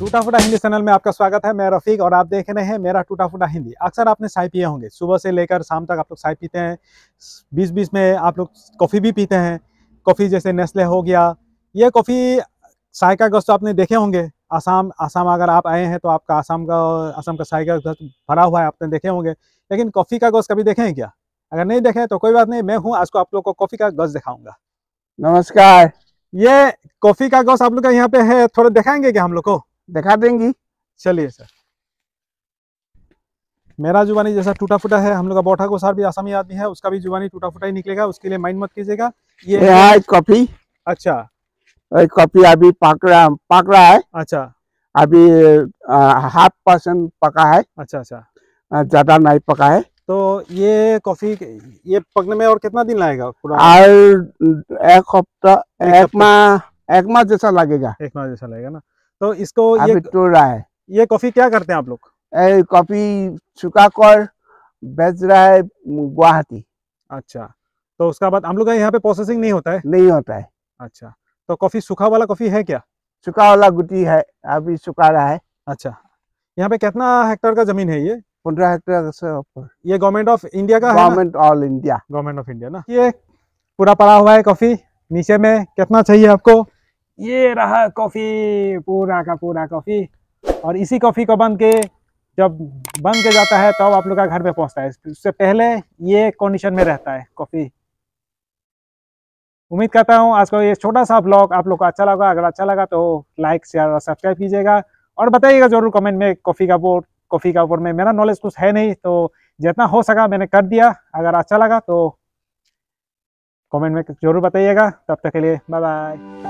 टूटा फूटा हिंदी चैनल में आपका स्वागत है मैं रफीक और आप देख रहे हैं मेरा टूटा फूटा हिंदी अक्सर आपने चाय पिए होंगे सुबह से लेकर शाम तक आप लोग चाय पीते हैं बीच बीच में आप लोग कॉफ़ी भी पीते हैं कॉफ़ी जैसे नेस्ले हो गया ये कॉफ़ी चाय का गश्त तो आपने देखे होंगे आसाम आसाम अगर आप आए हैं तो आपका आसाम का आसाम का चाय का गश्त भरा हुआ है आपने देखे होंगे लेकिन कॉफ़ी का गश्त कभी देखे हैं क्या अगर नहीं देखे तो कोई बात नहीं मैं हूँ आज को आप लोग को कॉफ़ी का गश्त दिखाऊंगा नमस्कार ये कॉफ़ी का गस आप लोग का यहाँ पे है थोड़ा दिखाएंगे क्या हम लोग को दिखा देंगी चलिए सर मेरा जुबानी जैसा टूटा फूटा है हम लोग का बौठा गोसार भी आसामी आदमी है उसका भी जुबानी टूटा फूटा ही निकलेगा उसके लिए माइंड मत कीजिएगा ये हाँ, कॉफी अच्छा कॉफी अभी पक रहा पक रहा है अच्छा अभी हाफ परसेंट पका है अच्छा अच्छा ज्यादा नहीं पका है तो ये कॉफी ये पकने में और कितना दिन लगेगा एक हफ्ता एक माह एक माह जैसा लगेगा एक माह जैसा लगेगा ना तो इसको ये तोड़ रहा है ये कॉफी क्या करते हैं आप लोग कॉफी सुखा कर बेच रहा है गुवाहाटी अच्छा तो उसका बाद हम लोग यहाँ पे प्रोसेसिंग नहीं होता है नहीं होता है अच्छा तो कॉफी सुखा वाला कॉफी है क्या सुखा वाला गुटी है अभी सुखा रहा है अच्छा यहाँ पे कितना हेक्टर का जमीन है ये पंद्रह हेक्टर से ऊपर ये गवर्नमेंट ऑफ इंडिया का government all India government of India ना ये पूरा पड़ा हुआ है कॉफी नीचे में कितना चाहिए आपको ये रहा कॉफ़ी पूरा का पूरा कॉफ़ी और इसी कॉफ़ी को बन के जब बन के जाता है तब तो आप लोग का घर पे पहुंचता है उससे पहले ये कंडीशन में रहता है कॉफ़ी उम्मीद करता हूँ आज का ये छोटा सा ब्लॉग आप लोग को अच्छा लगा अगर अच्छा लगा तो लाइक शेयर और सब्सक्राइब कीजिएगा और बताइएगा जरूर कमेंट में कॉफ़ी का बोर्ड कॉफ़ी का बोर्ड में मेरा नॉलेज कुछ है नहीं तो जितना हो सका मैंने कर दिया अगर अच्छा लगा तो कमेंट में जरूर बताइएगा तब तक के लिए बाय बाय